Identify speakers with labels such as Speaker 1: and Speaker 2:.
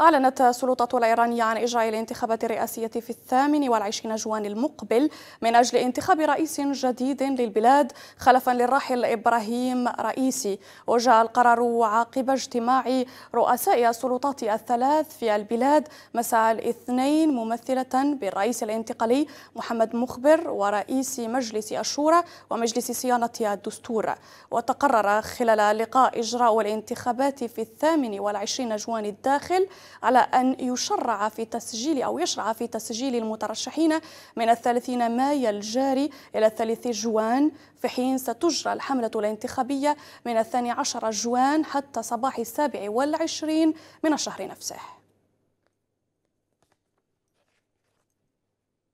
Speaker 1: أعلنت السلطات الإيرانية عن إجراء الانتخابات الرئاسية في الثامن والعشرين جوان المقبل من أجل انتخاب رئيس جديد للبلاد خلفا للراحل إبراهيم رئيسي وجاء القرار عقب اجتماع رؤساء السلطات الثلاث في البلاد مساء الاثنين ممثلة بالرئيس الانتقالي محمد مخبر ورئيس مجلس الشورى ومجلس صيانة الدستور وتقرر خلال لقاء إجراء الانتخابات في الثامن والعشرين جوان الداخل على أن يشرع في تسجيل أو يشرع في تسجيل المترشحين من الثلاثين مايو الجاري إلى الثالث جوان في حين ستجرى الحملة الانتخابية من الثاني عشر جوان حتى صباح السابع والعشرين من الشهر نفسه